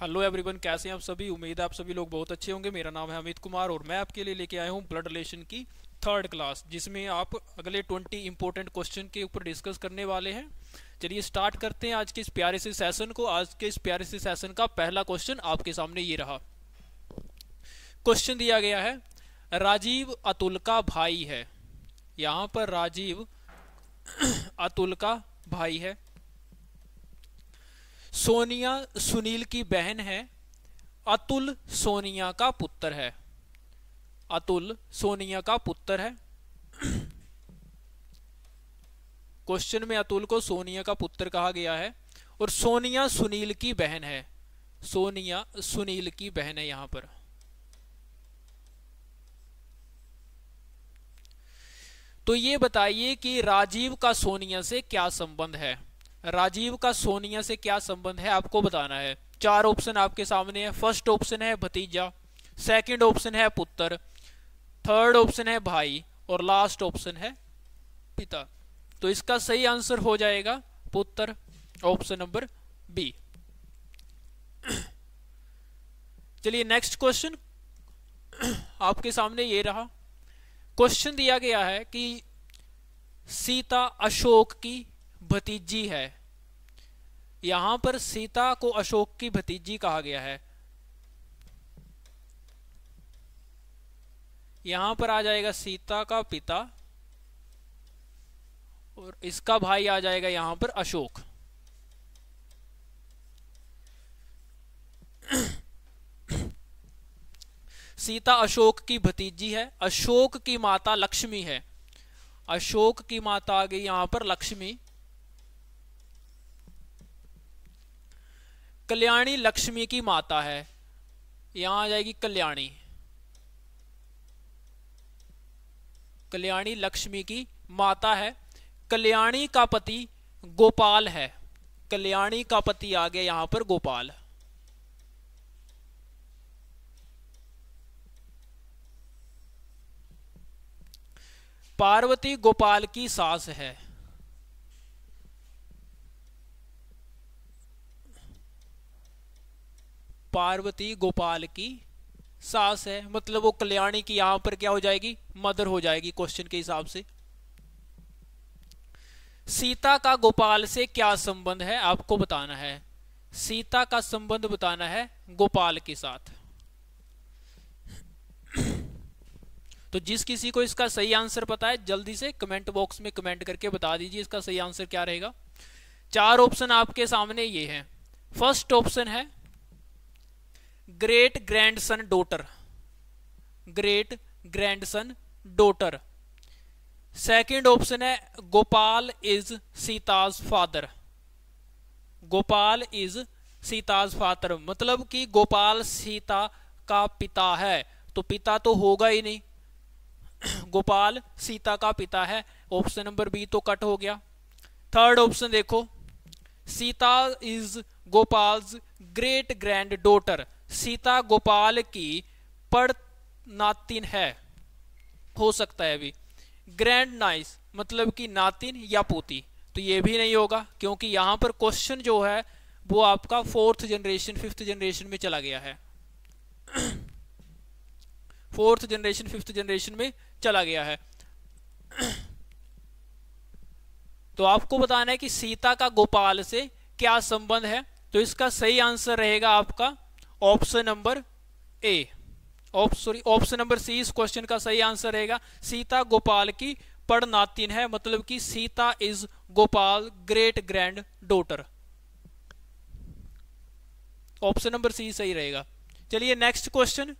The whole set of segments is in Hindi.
हेलो एवरीवन कैसे हैं आप सभी उम्मीद है आप सभी लोग बहुत अच्छे होंगे मेरा नाम है अमित कुमार और मैं आपके लिए लेके आया हूं ब्लड रिलेशन की थर्ड क्लास जिसमें आप अगले 20 इंपॉर्टेंट क्वेश्चन के ऊपर डिस्कस करने वाले हैं चलिए स्टार्ट करते हैं आज के इस प्यारे से सेशन को आज के इस प्यारे से सेशन का पहला क्वेश्चन आपके सामने ये रहा क्वेश्चन दिया गया है राजीव अतुल का भाई है यहाँ पर राजीव अतुल का भाई है सोनिया सुनील की बहन है अतुल सोनिया का पुत्र है अतुल सोनिया का पुत्र है क्वेश्चन में अतुल को सोनिया का पुत्र कहा गया है और सोनिया सुनील की बहन है सोनिया सुनील की बहन है यहां पर तो ये बताइए कि राजीव का सोनिया से क्या संबंध है राजीव का सोनिया से क्या संबंध है आपको बताना है चार ऑप्शन आपके सामने है फर्स्ट ऑप्शन है भतीजा सेकंड ऑप्शन है पुत्र थर्ड ऑप्शन है भाई और लास्ट ऑप्शन है पिता तो इसका सही आंसर हो जाएगा पुत्र ऑप्शन नंबर बी चलिए नेक्स्ट क्वेश्चन आपके सामने ये रहा क्वेश्चन दिया गया है कि सीता अशोक की भतीजी है यहां पर सीता को अशोक की भतीजी कहा गया है यहां पर आ जाएगा सीता का पिता और इसका भाई आ जाएगा यहां पर अशोक सीता अशोक की भतीजी है अशोक की माता लक्ष्मी है अशोक की माता आ गई यहां पर लक्ष्मी कल्याणी लक्ष्मी की माता है यहां आ जाएगी कल्याणी कल्याणी लक्ष्मी की माता है कल्याणी का पति गोपाल है कल्याणी का पति आ गया यहां पर गोपाल पार्वती गोपाल की सास है पार्वती गोपाल की सास है मतलब वो कल्याणी की यहां पर क्या हो जाएगी मदर हो जाएगी क्वेश्चन के हिसाब से सीता का गोपाल से क्या संबंध है आपको बताना है सीता का संबंध बताना है गोपाल के साथ तो जिस किसी को इसका सही आंसर पता है जल्दी से कमेंट बॉक्स में कमेंट करके बता दीजिए इसका सही आंसर क्या रहेगा चार ऑप्शन आपके सामने ये है फर्स्ट ऑप्शन है great grandson daughter great grandson daughter second option है Gopal is Sita's father Gopal is Sita's father मतलब कि गोपाल सीता का पिता है तो पिता तो होगा ही नहीं गोपाल सीता का पिता है ऑप्शन नंबर बी तो कट हो गया थर्ड ऑप्शन देखो Sita is Gopal great grand daughter Sita Gopal की पड़नातिन है हो सकता है अभी ग्रैंड नाइस मतलब कि नातिन या पोती तो ये भी नहीं होगा क्योंकि यहाँ पर क्वेश्चन जो है वो आपका फोर्थ जनरेशन फिफ्थ जनरेशन में चला गया है फोर्थ जनरेशन फिफ्थ जनरेशन में चला गया है तो आपको बताना है कि सीता का गोपाल से क्या संबंध है तो इसका सही आंसर रहेगा आपका option number A sorry option number C इस क्वेश्चन का सही आंसर रहेगा सीता गोपाल की पड़नातिन है मतलब कि Sita is Gopal great grand daughter option number C सही रहेगा चलिए next question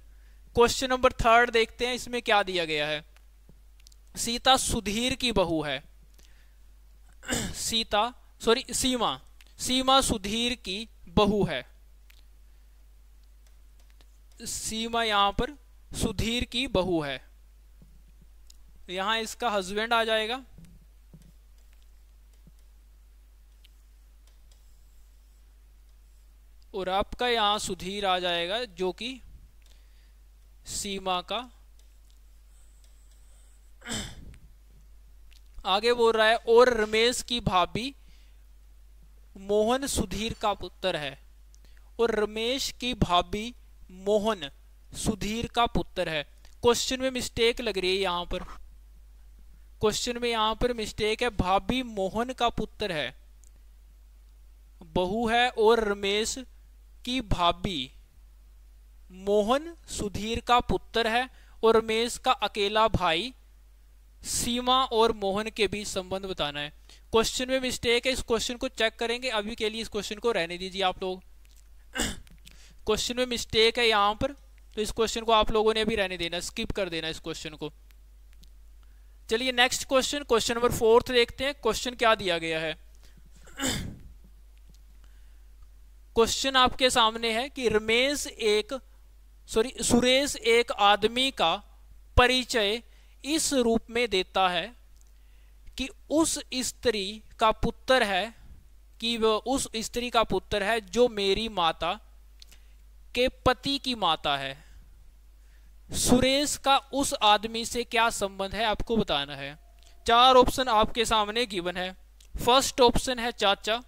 question number third देखते हैं इसमें क्या दिया गया है सीता सुधीर की बहू है सीता सॉरी सीमा सीमा सुधीर की बहू है सीमा यहां पर सुधीर की बहू है यहां इसका हस्बैंड आ जाएगा और आपका यहां सुधीर आ जाएगा जो कि सीमा का आगे बोल रहा है और रमेश की भाभी मोहन सुधीर का पुत्र है और रमेश की भाभी मोहन सुधीर का पुत्र है क्वेश्चन में मिस्टेक लग रही है यहाँ पर क्वेश्चन में यहाँ पर मिस्टेक है भाभी मोहन का पुत्र है बहू है और रमेश की भाभी मोहन सुधीर का पुत्र है और रमेश का अकेला भाई सीमा और मोहन के बीच संबंध बताना है क्वेश्चन में मिस्टेक है इस क्वेश्चन को चेक करेंगे अभी के लिए इस क्वेश्चन को रहने दीजिए आप लोग क्वेश्चन में मिस्टेक है यहाँ पर तो इस क्वेश्चन को आप लोगों ने अभी रहने देना स्किप कर देना इस क्वेश्चन को चलिए next question question number fourth देखते हैं क्वेश्चन क्या दिया गया है क्वेश्चन आपके सामने है कि रमेश एक सॉरी सुरेश एक आदमी का परिचय इस रूप में देता है कि उस स्त्री का पुत्र है कि वह उस स्त्री का पुत्र है जो मेरी माता के पति की माता है सुरेश का उस आदमी से क्या संबंध है आपको बताना है चार ऑप्शन आपके सामने गिवन है फर्स्ट ऑप्शन है चाचा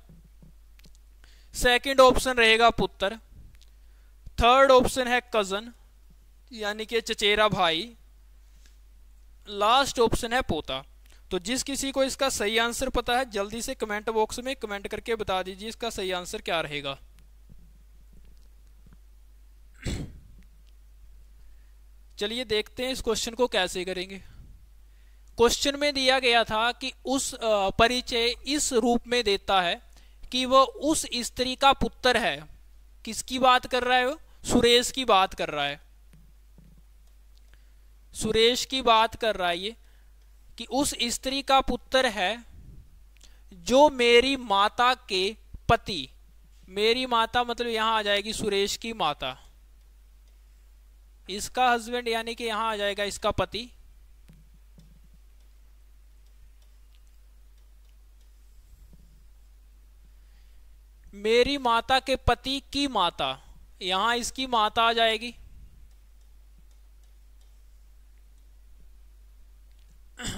सेकंड ऑप्शन रहेगा पुत्र थर्ड ऑप्शन है कजन यानी कि चचेरा भाई लास्ट ऑप्शन है पोता तो जिस किसी को इसका सही आंसर पता है जल्दी से कमेंट बॉक्स में कमेंट करके बता दीजिए इसका सही आंसर क्या रहेगा चलिए देखते हैं इस क्वेश्चन को कैसे करेंगे क्वेश्चन में दिया गया था कि उस परिचय इस रूप में देता है कि वह उस स्त्री का पुत्र है किसकी बात कर रहा है वो सुरेश की बात कर रहा है सुरेश की बात कर रहा है ये कि उस स्त्री का पुत्र है जो मेरी माता के पति मेरी माता मतलब यहां आ जाएगी सुरेश की माता इसका हस्बैंड यानी कि यहां आ जाएगा इसका पति मेरी माता के पति की माता यहां इसकी माता आ जाएगी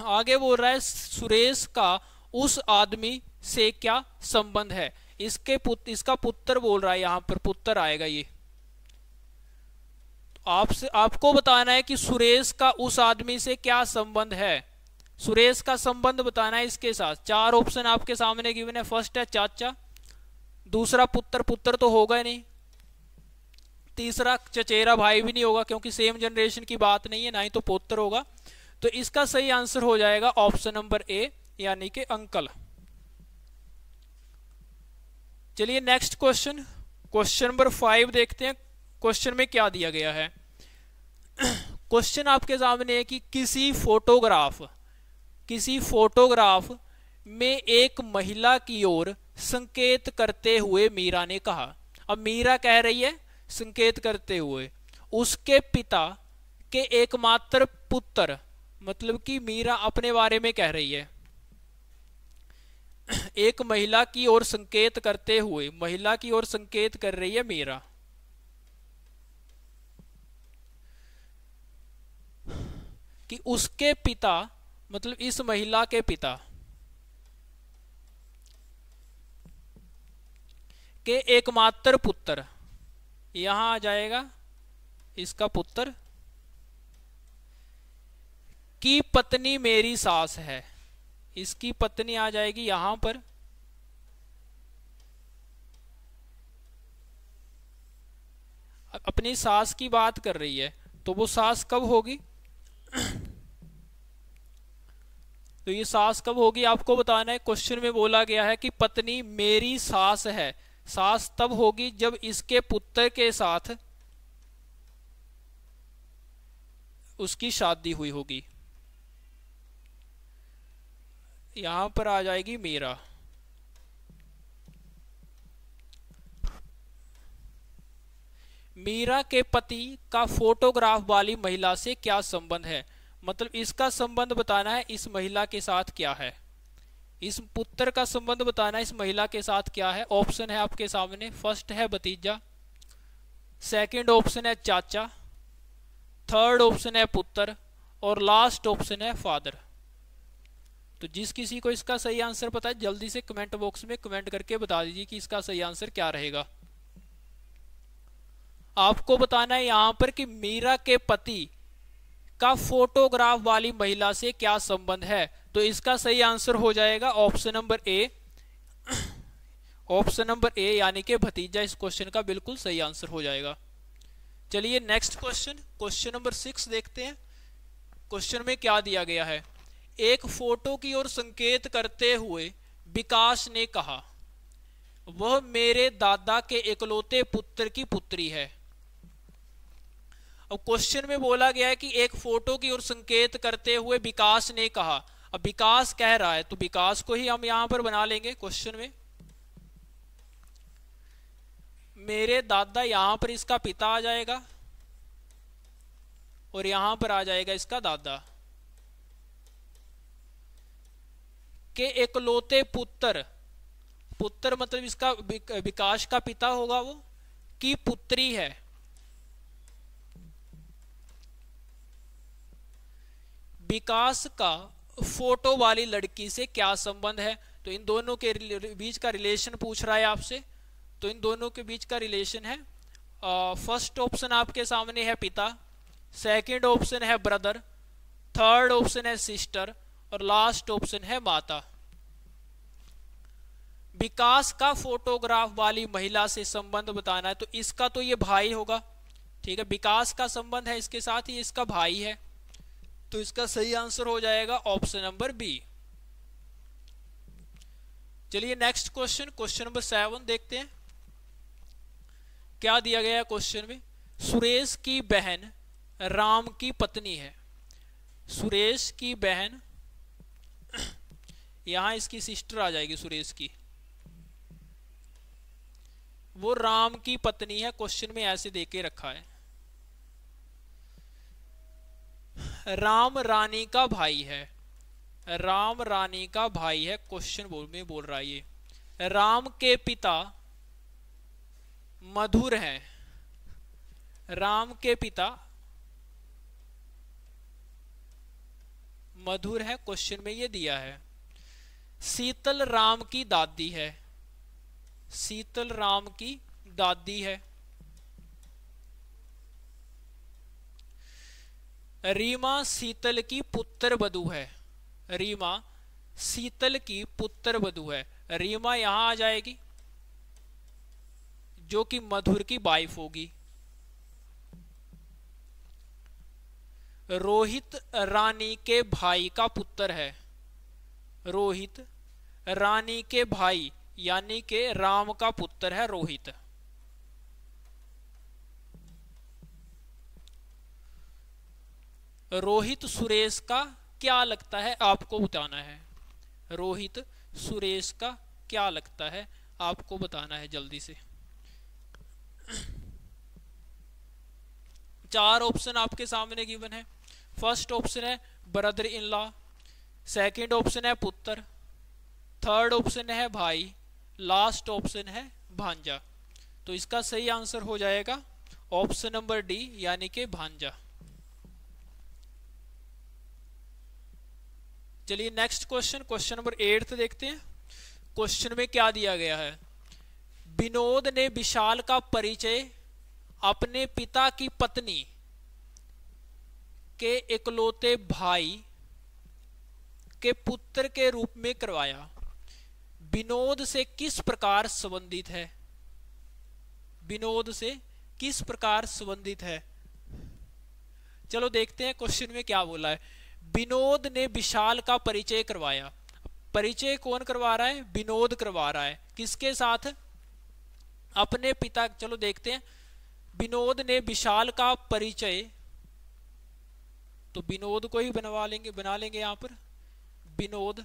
आगे बोल रहा है सुरेश का उस आदमी से क्या संबंध है इसके पुत, इसका पुत्र बोल रहा है यहां पर पुत्र आएगा ये आपसे आपको बताना है कि सुरेश का उस आदमी से क्या संबंध है सुरेश का संबंध बताना है इसके साथ चार ऑप्शन आपके सामने गिवन है फर्स्ट है चाचा दूसरा पुत्र पुत्र तो होगा ही नहीं तीसरा चचेरा भाई भी नहीं होगा क्योंकि सेम जनरेशन की बात नहीं है ना ही तो पुत्र होगा तो इसका सही आंसर हो जाएगा ऑप्शन नंबर ए यानी कि अंकल चलिए next question question number five देखते हैं क्वेश्चन में क्या दिया गया है क्वेश्चन आपके सामने है कि किसी फोटोग्राफ किसी फोटोग्राफ में एक महिला की ओर संकेत करते हुए मीरा ने कहा अब मीरा कह रही है संकेत करते हुए उसके पिता के एकमात्र पुत्र मतलब कि मीरा अपने बारे में कह रही है एक महिला की ओर संकेत करते हुए महिला की ओर संकेत कर रही है मीरा कि उसके पिता मतलब इस महिला के पिता के एकमात्र पुत्र यहां आ जाएगा इसका पुत्र की पत्नी मेरी सास है इसकी पत्नी आ जाएगी यहां पर अपनी सास की बात कर रही है तो वो सास कब होगी तो ये सास कब होगी आपको बताना है क्वेश्चन में बोला गया है कि पत्नी मेरी सास है सास तब होगी जब इसके पुत्र के साथ उसकी शादी हुई होगी यहां पर आ जाएगी मेरा मीरा के पति का फोटोग्राफ वाली महिला से क्या संबंध है मतलब इसका संबंध बताना है इस महिला के साथ क्या है इस पुत्र का संबंध बताना है इस महिला के साथ क्या है ऑप्शन है आपके सामने फर्स्ट है भतीजा सेकंड ऑप्शन है चाचा थर्ड ऑप्शन है पुत्र और लास्ट ऑप्शन है फादर तो जिस किसी को इसका सही आंसर पता है जल्दी से कमेंट बॉक्स में कमेंट करके बता दीजिए कि इसका सही आंसर क्या रहेगा आपको बताना है यहां पर कि मीरा के पति का फोटोग्राफ वाली महिला से क्या संबंध है तो इसका सही आंसर हो जाएगा option number A option number A यानी कि भतीजा इस क्वेश्चन का बिल्कुल सही आंसर हो जाएगा चलिए next question question number six देखते हैं क्वेश्चन में क्या दिया गया है एक फोटो की ओर संकेत करते हुए विकास ने कहा वह मेरे दादा के इकलौते पुत्र की पुत्री है अब क्वेश्चन में बोला गया है कि एक फोटो की ओर संकेत करते हुए विकास ने कहा अब विकास कह रहा है तो विकास को ही हम यहां पर बना लेंगे क्वेश्चन में मेरे दादा यहां पर इसका पिता आ जाएगा और यहां पर आ जाएगा इसका दादा के एकलौते पुत्र पुत्र मतलब इसका विकास का पिता होगा वो की पुत्री है विकास का फोटो वाली लड़की से क्या संबंध है तो इन दोनों के बीच का रिलेशन पूछ रहा है आपसे तो इन दोनों के बीच का रिलेशन है फर्स्ट ऑप्शन आपके सामने है पिता सेकंड ऑप्शन है ब्रदर थर्ड ऑप्शन है सिस्टर और लास्ट ऑप्शन है माता विकास का फोटोग्राफ वाली महिला से संबंध बताना है तो इसका तो ये भाई होगा ठीक है विकास का संबंध है इसके साथ ही इसका भाई है तो इसका सही आंसर हो जाएगा ऑप्शन नंबर बी चलिए next question question number seven देखते हैं क्या दिया गया क्वेश्चन में सुरेश की बहन राम की पत्नी है सुरेश की बहन यहां इसकी सिस्टर आ जाएगी सुरेश की वो राम की पत्नी है क्वेश्चन में ऐसे दे के रखा है राम रानी का भाई है राम रानी का भाई है क्वेश्चन बोल में बोल रहा है ये राम के पिता मधुर हैं राम के पिता मधुर है क्वेश्चन में ये दिया है शीतल राम की दादी है शीतल राम की दादी है रीमा शीतल की पुत्र बधु है रीमा शीतल की पुत्र बधु है रीमा यहां आ जाएगी जो कि मधुर की वाइफ होगी रोहित रानी के भाई का पुत्र है रोहित रानी के भाई यानी के राम का पुत्र है रोहित रोहित सुरेश का क्या लगता है आपको बताना है रोहित सुरेश का क्या लगता है आपको बताना है जल्दी से चार ऑप्शन आपके सामने गिवन है फर्स्ट ऑप्शन है brother in law second option है पुत्र थर्ड ऑप्शन है भाई लास्ट ऑप्शन है भांजा तो इसका सही आंसर हो जाएगा ऑप्शन नंबर डी यानी कि भांजा चलिए next question question number eighth देखते हैं क्वेश्चन में क्या दिया गया है विनोद ने विशाल का परिचय अपने पिता की पत्नी के इकलौते भाई के पुत्र के रूप में करवाया विनोद से किस प्रकार संबंधित है विनोद से किस प्रकार संबंधित है चलो देखते हैं क्वेश्चन में क्या बोला है विनोद ने विशाल का परिचय करवाया परिचय कौन करवा रहा है विनोद करवा रहा है किसके साथ अपने पिता चलो देखते हैं विनोद ने विशाल का परिचय तो विनोद को ही बनवा लेंगे बना लेंगे यहां पर विनोद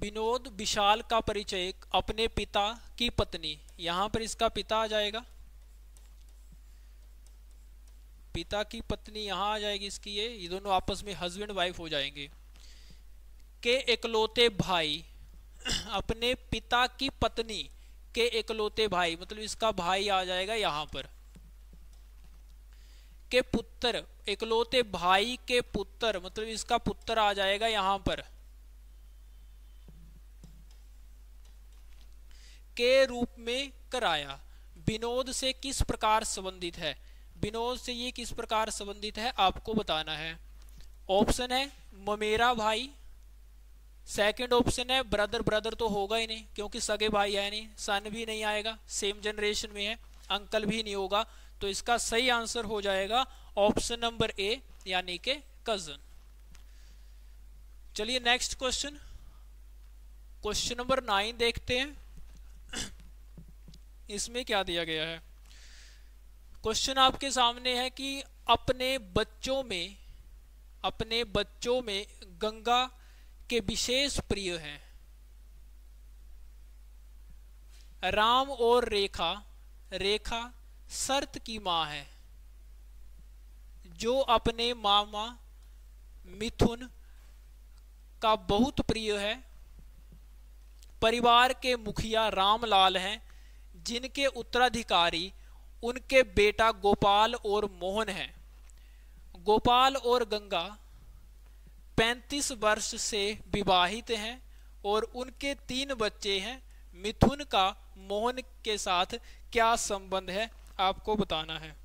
विनोद विशाल का परिचय अपने पिता की पत्नी यहां पर इसका पिता आ जाएगा पिता की पत्नी यहाँ आ जाएगी इसकी ये ये दोनों आपस में हस्बैंड वाइफ हो जाएंगे के एकलौते भाई अपने पिता की पत्नी के एकलोते भाई मतलब इसका भाई आ जाएगा यहाँ पर के पुत्र एकलौते भाई के पुत्र मतलब इसका पुत्र आ जाएगा यहाँ पर के रूप में कराया विनोद से किस प्रकार संबंधित है विनोद से ये किस प्रकार संबंधित है आपको बताना है ऑप्शन है ममेरा भाई सेकंड ऑप्शन है ब्रदर ब्रदर तो होगा ही नहीं क्योंकि सगे भाई है नहीं सन भी नहीं आएगा सेम जनरेशन में है अंकल भी नहीं होगा तो इसका सही आंसर हो जाएगा ऑप्शन नंबर ए यानी के कजन चलिए next question question number nine देखते हैं इसमें क्या दिया गया है क्वेश्चन आपके सामने है कि अपने बच्चों में अपने बच्चों में गंगा के विशेष प्रिय हैं राम और रेखा रेखा शर्त की माँ है जो अपने मामा मिथुन का बहुत प्रिय है परिवार के मुखिया रामलाल हैं जिनके उत्तराधिकारी उनके बेटा गोपाल और मोहन हैं गोपाल और गंगा 35 वर्ष से विवाहित हैं और उनके तीन बच्चे हैं मिथुन का मोहन के साथ क्या संबंध है आपको बताना है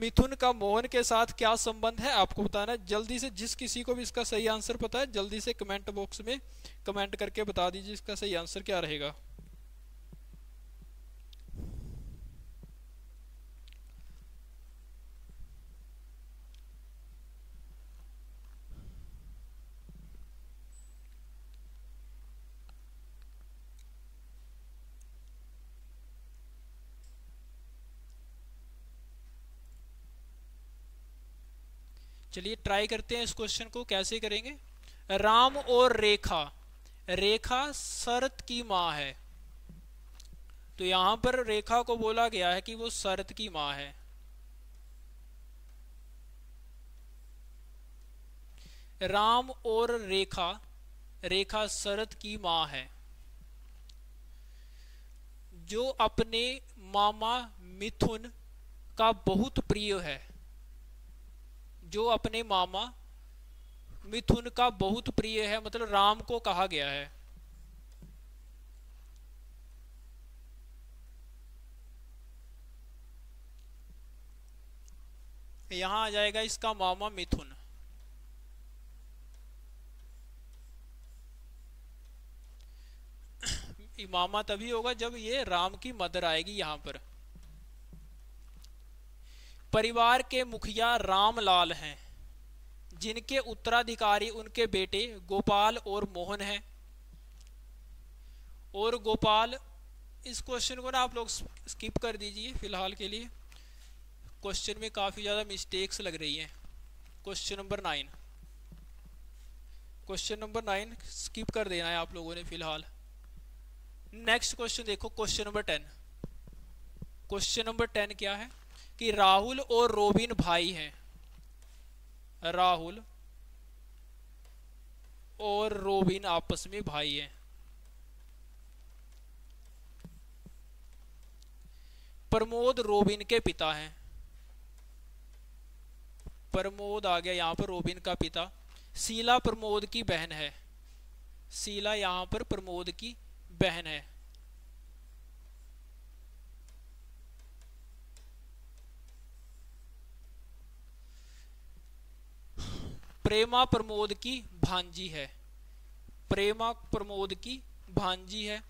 मिथुन का मोहन के साथ क्या संबंध है आपको बताना है जल्दी से जिस किसी को भी इसका सही आंसर पता है जल्दी से कमेंट बॉक्स में कमेंट करके बता दीजिए इसका सही आंसर क्या रहेगा चलिए ट्राई करते हैं इस क्वेश्चन को कैसे करेंगे राम और रेखा रेखा शरत की माँ है तो यहां पर रेखा को बोला गया है कि वो शरत की माँ है राम और रेखा रेखा शरत की माँ है जो अपने मामा मिथुन का बहुत प्रिय है जो अपने मामा मिथुन का बहुत प्रिय है मतलब राम को कहा गया है यहां आ जाएगा इसका मामा मिथुन मामा तभी होगा जब ये राम की मदर आएगी यहां पर परिवार के मुखिया रामलाल हैं जिनके उत्तराधिकारी उनके बेटे गोपाल और मोहन हैं और गोपाल इस क्वेश्चन को ना आप लोग स्किप कर दीजिए फिलहाल के लिए क्वेश्चन में काफ़ी ज़्यादा मिस्टेक्स लग रही हैं question number nine question number nine skip कर देना है आप लोगों ने फिलहाल नेक्स्ट क्वेश्चन देखो question number ten question number ten क्या है कि राहुल और रोबिन भाई हैं राहुल और रोबिन आपस में भाई हैं प्रमोद रोबिन के पिता हैं प्रमोद आ गया यहां पर रोबिन का पिता शीला प्रमोद की बहन है शीला यहां पर प्रमोद की बहन है प्रेमा प्रमोद की भांजी है प्रेमा प्रमोद की भांजी है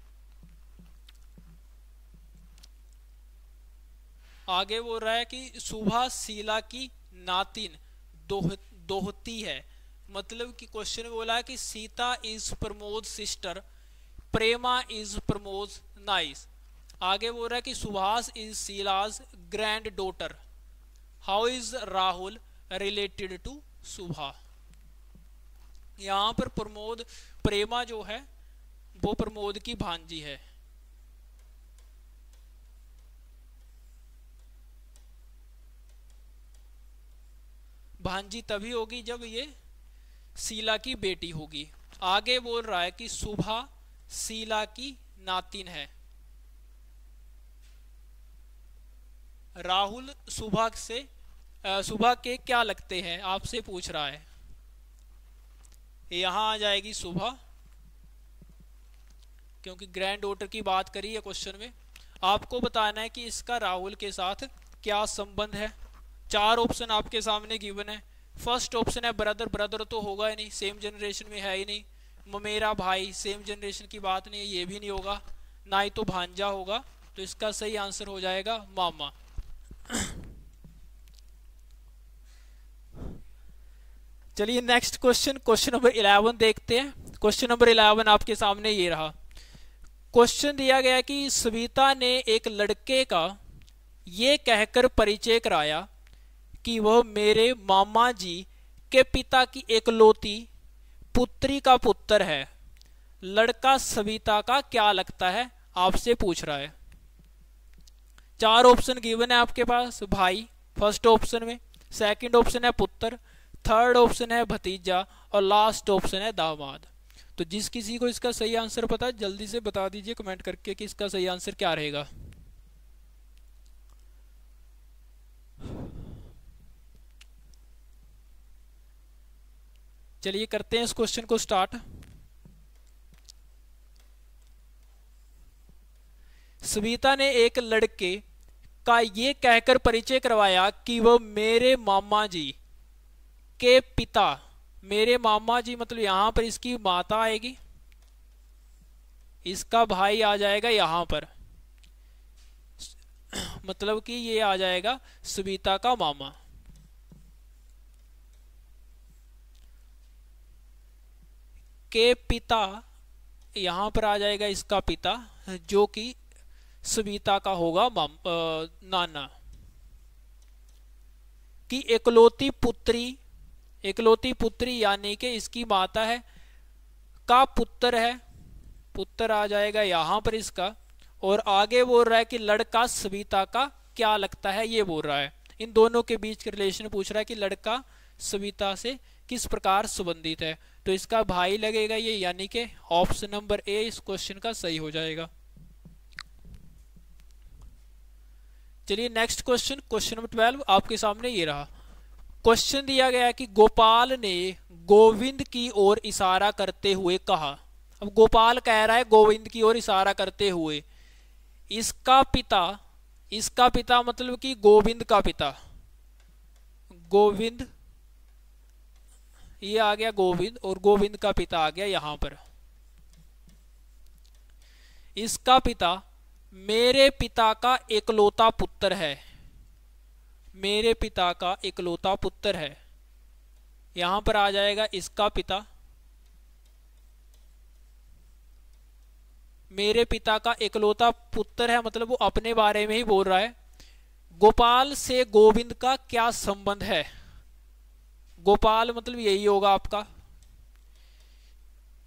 आगे वो रहा है कि सुभा शीला की नातिन दोह, दोहती है मतलब कि क्वेश्चन बोला है कि Sita is Pramod sister Prema is Pramod niece आगे बोल रहा है कि Subhash is Sheela's grand daughter how is Rahul related to Subha यहां पर प्रमोद प्रेमा जो है वो प्रमोद की भांजी है भांजी तभी होगी जब ये शीला की बेटी होगी आगे बोल रहा है कि सुभा शीला की नातिन है राहुल सुभा से सुबह के क्या लगते हैं आपसे पूछ रहा है यहां आ जाएगी सुबह क्योंकि ग्रैंड ऑर्डर की बात करी है क्वेश्चन में आपको बताना है कि इसका राहुल के साथ क्या संबंध है चार ऑप्शन आपके सामने गिवन है फर्स्ट ऑप्शन है ब्रदर ब्रदर तो होगा ही नहीं सेम जनरेशन में है ही नहीं ममेरा भाई सेम जनरेशन की बात नहीं है ये भी नहीं होगा ना ही तो भांजा होगा तो इसका सही आंसर हो जाएगा मामा चलिए next question question number eleven देखते हैं क्वेश्चन नंबर इलेवन आपके सामने ये रहा क्वेश्चन दिया गया कि सविता ने एक लड़के का ये कहकर परिचय कराया कि वह मेरे मामा जी के पिता की एकलौती पुत्री का पुत्र है लड़का सविता का क्या लगता है आपसे पूछ रहा है चार ऑप्शन गिवन है आपके पास भाई फर्स्ट ऑप्शन में सेकंड ऑप्शन है पुत्र थर्ड ऑप्शन है भतीजा और लास्ट ऑप्शन है दामाद तो जिस किसी को इसका सही आंसर पता है जल्दी से बता दीजिए कमेंट करके कि इसका सही आंसर क्या रहेगा चलिए करते हैं इस क्वेश्चन को स्टार्ट सविता ने एक लड़के का ये कहकर परिचय करवाया कि वह मेरे मामा जी के पिता मेरे मामा जी मतलब यहां पर इसकी माता आएगी इसका भाई आ जाएगा यहां पर मतलब कि ये आ जाएगा सुबीता का मामा के पिता यहां पर आ जाएगा इसका पिता जो कि सुबीता का होगा माम, आ, नाना की एकलौती पुत्री इकलौती पुत्री यानी कि इसकी माता है का पुत्र है पुत्र आ जाएगा यहां पर इसका और आगे बोल रहा है कि लड़का सविता का क्या लगता है ये बोल रहा है इन दोनों के बीच के रिलेशन पूछ रहा है कि लड़का सविता से किस प्रकार संबंधित है तो इसका भाई लगेगा ये यानी कि ऑप्शन नंबर ए इस क्वेश्चन का सही हो जाएगा चलिए next question question number twelve आपके सामने ये रहा क्वेश्चन दिया गया है कि गोपाल ने गोविंद की ओर इशारा करते हुए कहा अब गोपाल कह रहा है गोविंद की ओर इशारा करते हुए इसका पिता इसका पिता मतलब कि गोविंद का पिता गोविंद ये आ गया गोविंद और गोविंद का पिता आ गया यहां पर इसका पिता मेरे पिता का एकलौता पुत्र है मेरे पिता का इकलौता पुत्र है यहां पर आ जाएगा इसका पिता मेरे पिता का इकलौता पुत्र है मतलब वो अपने बारे में ही बोल रहा है गोपाल से गोविंद का क्या संबंध है गोपाल मतलब यही होगा आपका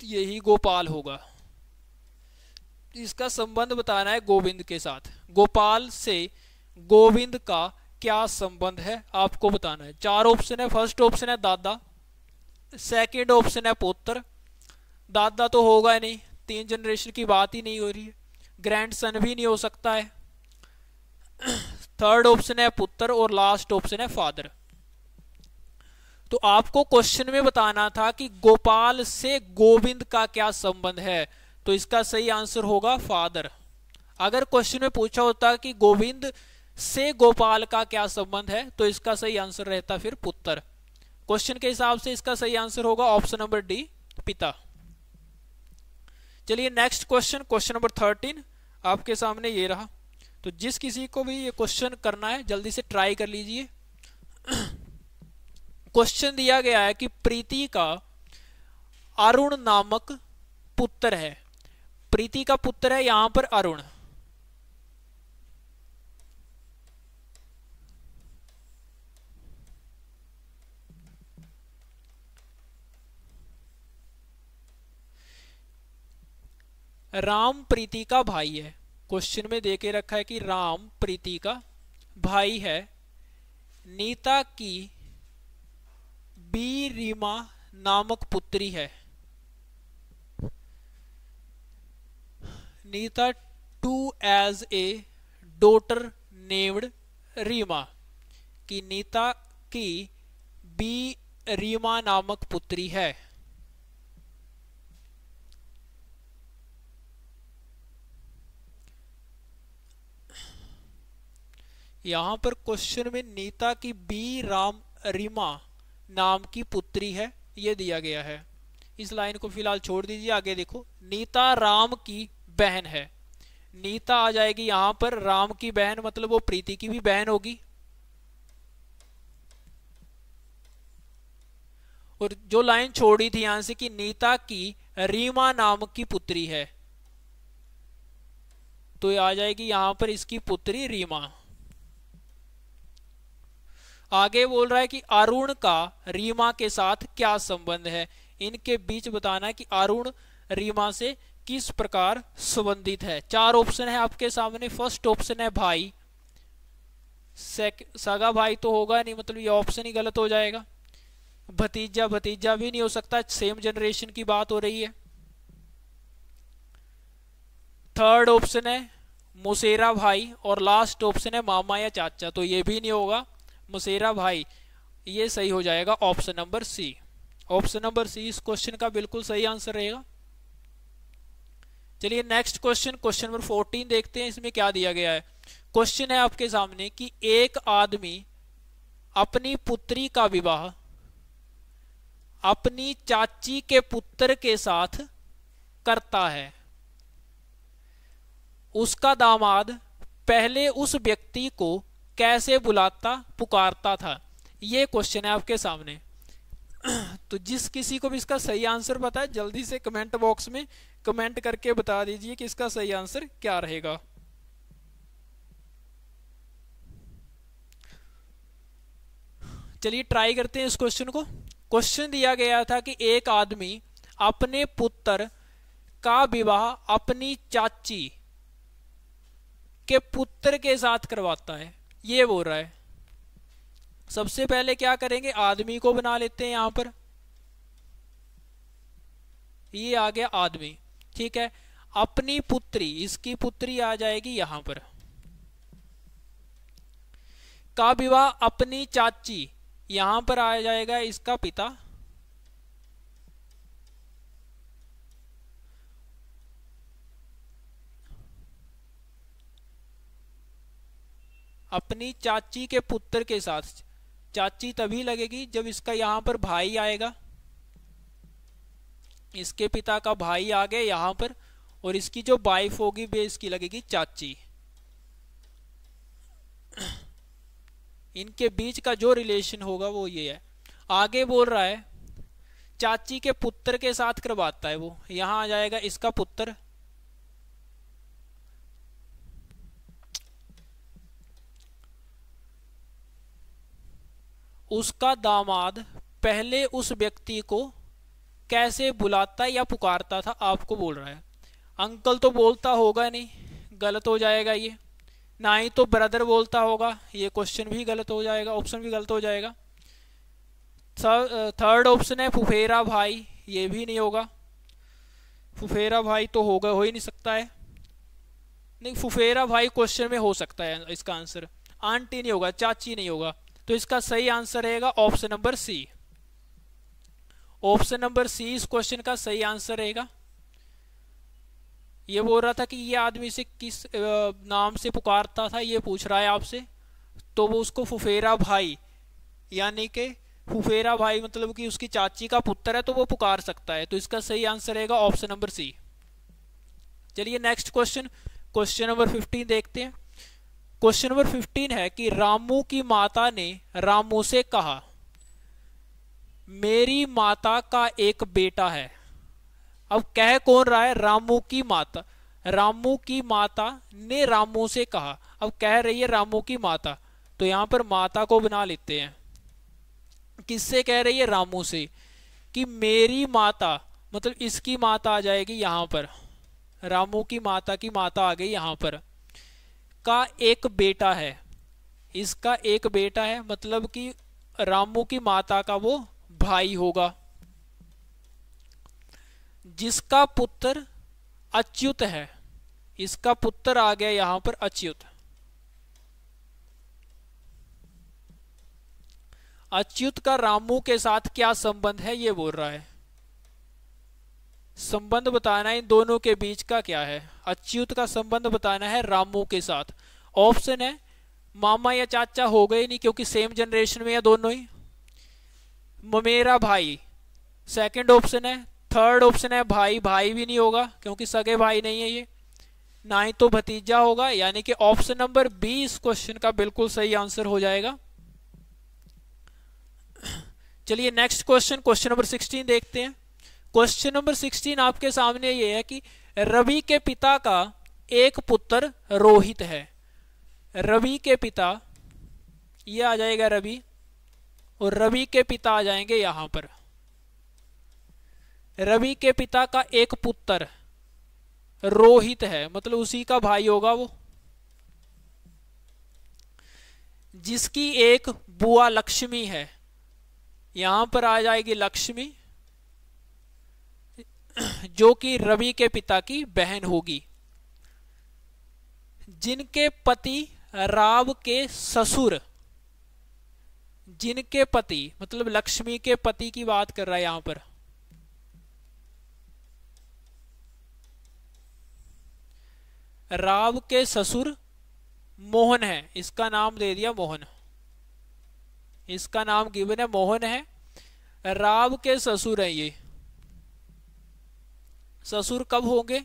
यही गोपाल होगा इसका संबंध बताना है गोविंद के साथ गोपाल से गोविंद का क्या संबंध है आपको बताना है चार ऑप्शन है फर्स्ट ऑप्शन है दादा सेकंड ऑप्शन है पोत्र दादा तो होगा ही नहीं तीन जनरेशन की बात ही नहीं हो रही है ग्रैंड सन भी नहीं हो सकता है थर्ड ऑप्शन है पुत्र और लास्ट ऑप्शन है फादर तो आपको क्वेश्चन में बताना था कि गोपाल से गोविंद का क्या संबंध है तो इसका सही आंसर होगा फादर अगर क्वेश्चन में पूछा होता कि गोविंद से गोपाल का क्या संबंध है तो इसका सही आंसर रहता फिर पुत्र क्वेश्चन के हिसाब से इसका सही आंसर होगा ऑप्शन नंबर डी पिता चलिए next question question number thirteen आपके सामने ये रहा तो जिस किसी को भी ये क्वेश्चन करना है जल्दी से ट्राई कर लीजिए क्वेश्चन दिया गया है कि प्रीति का अरुण नामक पुत्र है प्रीति का पुत्र है यहां पर अरुण राम प्रीति का भाई है क्वेश्चन में देके रखा है कि राम प्रीति का भाई है नीता की बी रीमा नामक पुत्री है Neeta to as a daughter named Reema की नीता की बी रीमा नामक पुत्री है यहाँ पर क्वेश्चन में नीता की बी राम रीमा नाम की पुत्री है ये दिया गया है इस लाइन को फिलहाल छोड़ दीजिए आगे देखो नीता राम की बहन है नीता आ जाएगी यहां पर राम की बहन मतलब वो प्रीति की भी बहन होगी और जो लाइन छोड़ी थी यहां से कि नीता की रीमा नाम की पुत्री है तो ये आ जाएगी यहां पर इसकी पुत्री रीमा आगे बोल रहा है कि अरुण का रीमा के साथ क्या संबंध है इनके बीच बताना है कि अरुण रीमा से किस प्रकार संबंधित है चार ऑप्शन है आपके सामने फर्स्ट ऑप्शन है भाई सगा भाई तो होगा नहीं मतलब ये ऑप्शन ही गलत हो जाएगा भतीजा भतीजा भी नहीं हो सकता सेम जनरेशन की बात हो रही है थर्ड ऑप्शन है मुसेरा भाई और लास्ट ऑप्शन है मामा या चाचा तो ये भी नहीं होगा मुसेरा भाई ये सही हो जाएगा option number C option number C इस क्वेश्चन का बिल्कुल सही आंसर रहेगा चलिए next question question number fourteen देखते हैं इसमें क्या दिया गया है क्वेश्चन है आपके सामने कि एक आदमी अपनी पुत्री का विवाह अपनी चाची के पुत्र के साथ करता है उसका दामाद पहले उस व्यक्ति को कैसे बुलाता पुकारता था ये क्वेश्चन है आपके सामने तो जिस किसी को भी इसका सही आंसर पता है जल्दी से कमेंट बॉक्स में कमेंट करके बता दीजिए कि इसका सही आंसर क्या रहेगा चलिए ट्राई करते हैं इस क्वेश्चन को क्वेश्चन दिया गया था कि एक आदमी अपने पुत्र का विवाह अपनी चाची के पुत्र के साथ करवाता है ये बोल रहा है सबसे पहले क्या करेंगे आदमी को बना लेते हैं यहां पर ये आ गया आदमी ठीक है अपनी पुत्री इसकी पुत्री आ जाएगी यहां पर का विवाह अपनी चाची यहां पर आ जाएगा इसका पिता अपनी चाची के पुत्र के साथ चाची तभी लगेगी जब इसका यहाँ पर भाई आएगा इसके पिता का भाई आ गया यहां पर और इसकी जो वाइफ होगी वे इसकी लगेगी चाची इनके बीच का जो रिलेशन होगा वो ये है आगे बोल रहा है चाची के पुत्र के साथ करवाता है वो यहां आ जाएगा इसका पुत्र उसका दामाद पहले उस व्यक्ति को कैसे बुलाता या पुकारता था आपको बोल रहा है अंकल तो बोलता होगा नहीं गलत हो जाएगा ये ना ही तो ब्रदर बोलता होगा ये क्वेश्चन भी गलत हो जाएगा ऑप्शन भी गलत हो जाएगा थर्ड ऑप्शन है फुफेरा भाई ये भी नहीं होगा फुफेरा भाई तो होगा हो ही नहीं सकता है नहीं फुफेरा भाई क्वेश्चन में हो सकता है इसका आंसर आंटी नहीं होगा चाची नहीं होगा तो इसका सही आंसर रहेगा option number C option number C इस क्वेश्चन का सही आंसर रहेगा ये बोल रहा था कि ये आदमी से किस नाम से पुकारता था ये पूछ रहा है आपसे तो वो उसको फुफेरा भाई यानी कि फुफेरा भाई मतलब कि उसकी चाची का पुत्र है तो वो पुकार सकता है तो इसका सही आंसर रहेगा ऑप्शन नंबर सी चलिए next question question number fifteen देखते हैं क्वेश्चन नंबर फिफ्टीन है कि रामू की माता ने रामू से कहा मेरी माता का एक बेटा है अब कह कौन रहा है रामू की माता रामू की माता ने रामू से कहा अब कह रही है रामू की माता तो यहां पर माता को बना लेते हैं किससे कह रही है रामू से कि मेरी माता मतलब इसकी माता आ जाएगी यहां पर रामू की माता की माता आ गई यहां पर का एक बेटा है इसका एक बेटा है मतलब कि रामू की माता का वो भाई होगा जिसका पुत्र अच्युत है इसका पुत्र आ गया यहां पर अच्युत अच्युत का रामू के साथ क्या संबंध है ये बोल रहा है संबंध बताना है इन दोनों के बीच का क्या है अच्युत का संबंध बताना है रामू के साथ ऑप्शन है मामा या चाचा हो गए नहीं क्योंकि सेम जनरेशन में है दोनों ही ममेरा भाई सेकंड ऑप्शन है थर्ड ऑप्शन है भाई भाई भी नहीं होगा क्योंकि सगे भाई नहीं है ये ना ही तो भतीजा होगा यानी कि ऑप्शन नंबर बी इस क्वेश्चन का बिल्कुल सही आंसर हो जाएगा चलिए next question question number sixteen देखते हैं क्वेश्चन नंबर सिक्सटीन आपके सामने ये है कि रवि के पिता का एक पुत्र रोहित है रवि के पिता ये आ जाएगा रवि और रवि के पिता आ जाएंगे यहां पर रवि के पिता का एक पुत्र रोहित है मतलब उसी का भाई होगा वो जिसकी एक बुआ लक्ष्मी है यहां पर आ जाएगी लक्ष्मी जो कि रवि के पिता की बहन होगी जिनके पति राव के ससुर जिनके पति मतलब लक्ष्मी के पति की बात कर रहा है यहां पर राव के ससुर मोहन है इसका नाम दे दिया मोहन इसका नाम गिवन है मोहन है राव के ससुर है ये ससुर कब होंगे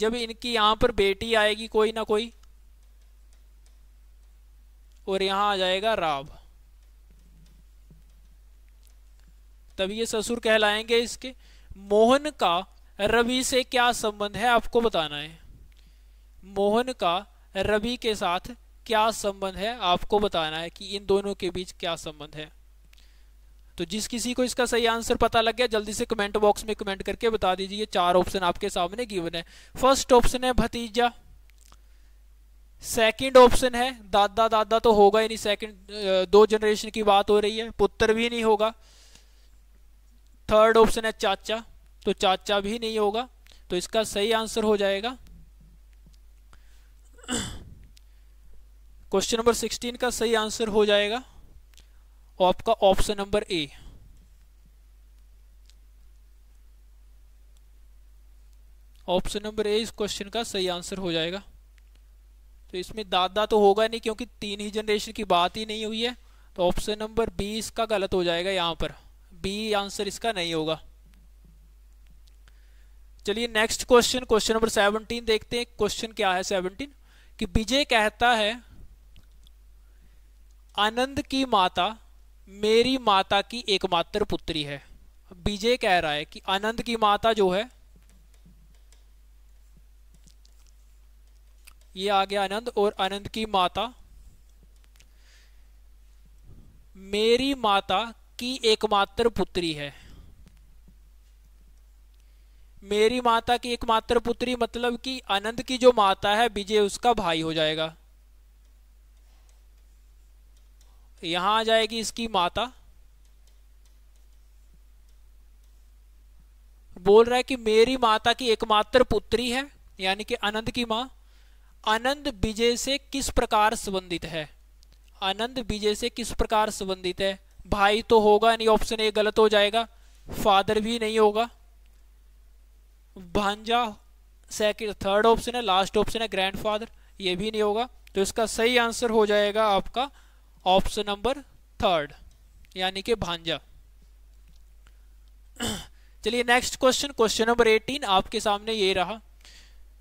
जब इनकी यहां पर बेटी आएगी कोई ना कोई और यहां आ जाएगा राव तब ये ससुर कहलाएंगे इसके मोहन का रवि से क्या संबंध है आपको बताना है मोहन का रवि के साथ क्या संबंध है आपको बताना है कि इन दोनों के बीच क्या संबंध है तो जिस किसी को इसका सही आंसर पता लग गया जल्दी से कमेंट बॉक्स में कमेंट करके बता दीजिए चार ऑप्शन आपके सामने गिवन है फर्स्ट ऑप्शन है भतीजा सेकंड ऑप्शन है दादा दादा तो होगा ही नहीं सेकंड दो जनरेशन की बात हो रही है पुत्र भी नहीं होगा थर्ड ऑप्शन है चाचा तो चाचा भी नहीं होगा तो इसका सही आंसर हो जाएगा क्वेश्चन नंबर सिक्सटीन का सही आंसर हो जाएगा आपका option number A option number A इस क्वेश्चन का सही आंसर हो जाएगा तो इसमें दादा तो होगा नहीं क्योंकि तीन ही जनरेशन की बात ही नहीं हुई है तो ऑप्शन नंबर बी इसका गलत हो जाएगा यहां पर बी आंसर इसका नहीं होगा चलिए next question question number seventeen देखते हैं क्वेश्चन क्या है सेवनटीन कि विजय कहता है आनंद की माता मेरी माता की एकमात्र पुत्री है विजय कह रहा है कि आनंद की माता जो है ये आ गया आनंद और आनंद की माता मेरी माता की एकमात्र पुत्री है मेरी माता की एकमात्र पुत्री मतलब कि आनंद की जो माता है विजय उसका भाई हो जाएगा यहां आ जाएगी इसकी माता बोल रहा है कि मेरी माता की एकमात्र पुत्री है यानी कि आनंद की माँ आनंद विजय से किस प्रकार संबंधित है आनंद विजय से किस प्रकार संबंधित है भाई तो होगा नहीं ऑप्शन ए गलत हो जाएगा फादर भी नहीं होगा भांजा सेकंड थर्ड ऑप्शन है लास्ट ऑप्शन है ग्रैंडफादर ये भी नहीं होगा तो इसका सही आंसर हो जाएगा आपका ऑप्शन नंबर थर्ड यानी कि भांजा चलिए नेक्स्ट क्वेश्चन क्वेश्चन नंबर 18 आपके सामने ये रहा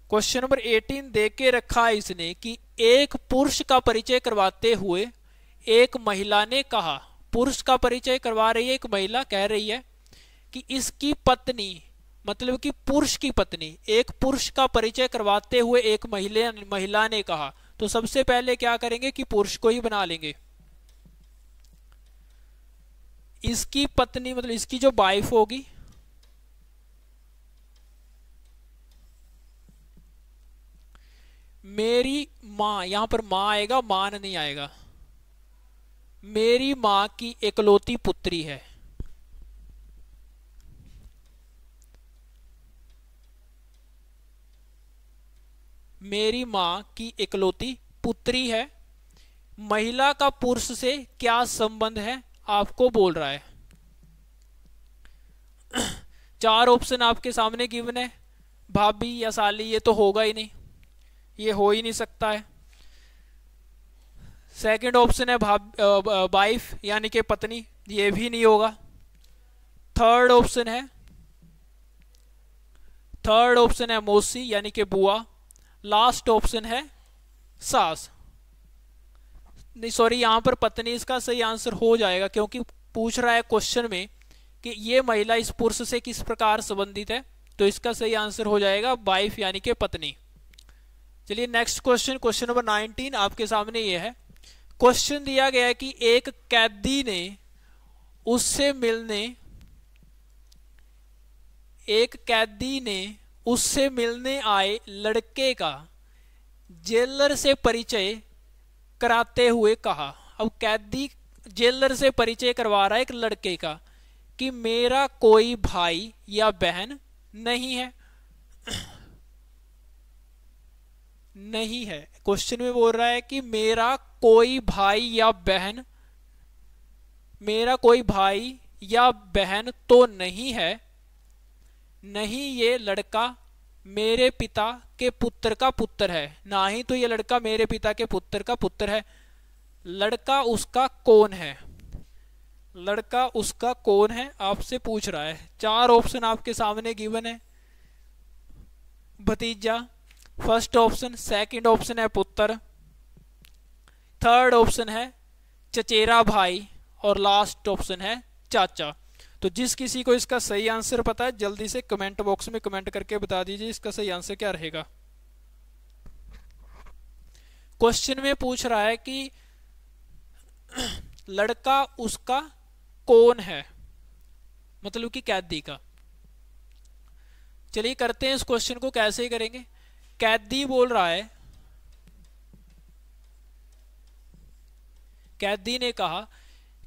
क्वेश्चन नंबर 18 दे के रखा है इसने कि एक पुरुष का परिचय करवाते हुए एक महिला ने कहा पुरुष का परिचय करवा रही है एक महिला कह रही है कि इसकी पत्नी मतलब कि पुरुष की पत्नी एक पुरुष का परिचय करवाते हुए एक महिला महिला ने कहा तो सबसे पहले क्या करेंगे कि पुरुष को ही बना लेंगे इसकी पत्नी मतलब इसकी जो वाइफ होगी मेरी मां यहां पर मां आएगा मान नहीं आएगा मेरी मां की एकलौती पुत्री है मेरी मां की एकलौती पुत्री है महिला का पुरुष से क्या संबंध है आपको बोल रहा है चार ऑप्शन आपके सामने गिवन है भाभी या साली ये तो होगा ही नहीं ये हो ही नहीं सकता है सेकंड ऑप्शन है वाइफ यानी कि पत्नी ये भी नहीं होगा थर्ड ऑप्शन है थर्ड ऑप्शन है मौसी यानी कि बुआ लास्ट ऑप्शन है सास नहीं सॉरी यहाँ पर पत्नी इसका सही आंसर हो जाएगा क्योंकि पूछ रहा है क्वेश्चन में कि ये महिला इस पुरुष से किस प्रकार संबंधित है तो इसका सही आंसर हो जाएगा वाइफ यानी कि पत्नी चलिए next question question number nineteen आपके सामने ये है क्वेश्चन दिया गया है कि एक कैदी ने उससे मिलने एक कैदी ने उससे मिलने आए लड़के का जेलर से परिचय कराते हुए कहा अब कैदी जेलर से परिचय करवा रहा है एक लड़के का कि मेरा कोई भाई या बहन नहीं है नहीं है क्वेश्चन में बोल रहा है कि मेरा कोई भाई या बहन मेरा कोई भाई या बहन तो नहीं है नहीं ये लड़का मेरे पिता के पुत्र का पुत्र है ना ही तो ये लड़का मेरे पिता के पुत्र का पुत्र है लड़का उसका कौन है लड़का उसका कौन है आपसे पूछ रहा है चार ऑप्शन आपके सामने गिवन है भतीजा फर्स्ट ऑप्शन सेकंड ऑप्शन है पुत्र थर्ड ऑप्शन है चचेरा भाई और लास्ट ऑप्शन है चाचा तो जिस किसी को इसका सही आंसर पता है जल्दी से कमेंट बॉक्स में कमेंट करके बता दीजिए इसका सही आंसर क्या रहेगा क्वेश्चन में पूछ रहा है कि लड़का उसका कौन है मतलब कि कैदी का चलिए करते हैं इस क्वेश्चन को कैसे करेंगे कैदी बोल रहा है कैदी ने कहा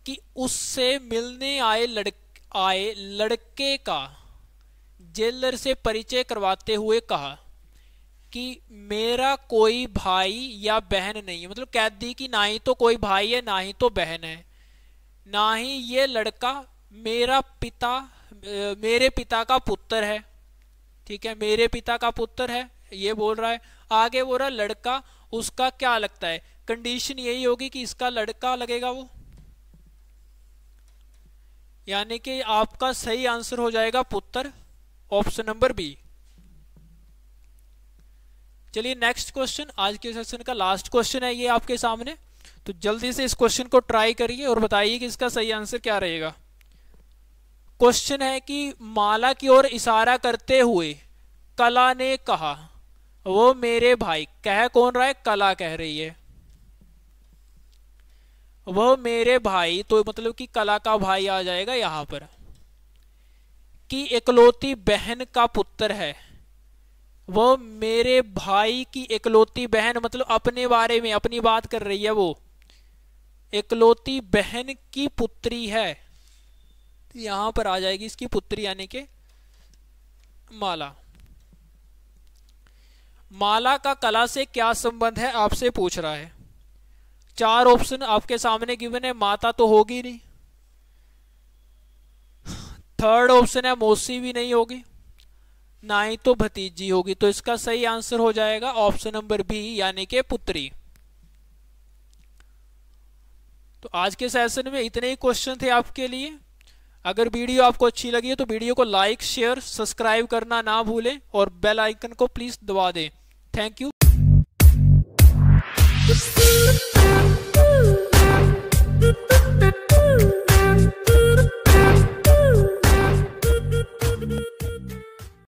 कि उससे मिलने आए लड़के आए लड़के का जेलर से परिचय करवाते हुए कहा कि मेरा कोई भाई या बहन नहीं है मतलब कैदी की ना ही तो कोई भाई है ना ही तो बहन है ना ही ये लड़का मेरा पिता मेरे पिता का पुत्र है ठीक है मेरे पिता का पुत्र है ये बोल रहा है आगे बोल रहा लड़का उसका क्या लगता है कंडीशन यही होगी कि इसका लड़का लगेगा वो यानी कि आपका सही आंसर हो जाएगा पुत्र ऑप्शन नंबर बी चलिए नेक्स्ट क्वेश्चन आज के सेशन का लास्ट क्वेश्चन है ये आपके सामने तो जल्दी से इस क्वेश्चन को ट्राई करिए और बताइए कि इसका सही आंसर क्या रहेगा क्वेश्चन है कि माला की ओर इशारा करते हुए कला ने कहा वो मेरे भाई कह कौन रहा है कला कह रही है वह मेरे भाई तो मतलब कि कला का भाई आ जाएगा यहाँ पर कि एकलौती बहन का पुत्र है वह मेरे भाई की एकलौती बहन मतलब अपने बारे में अपनी बात कर रही है वो एकलौती बहन की पुत्री है यहां पर आ जाएगी इसकी पुत्री यानी के माला माला का कला से क्या संबंध है आपसे पूछ रहा है चार ऑप्शन आपके सामने गिवन है माता तो होगी नहीं थर्ड ऑप्शन है मौसी भी नहीं होगी ना ही तो भतीजी होगी तो इसका सही आंसर हो जाएगा ऑप्शन नंबर बी यानी के पुत्री तो आज के सेशन में इतने ही क्वेश्चन थे आपके लिए अगर वीडियो आपको अच्छी लगी है तो वीडियो को लाइक शेयर सब्सक्राइब करना ना भूलें और बेल आइकन को प्लीज दबा दें थैंक यू Ooh.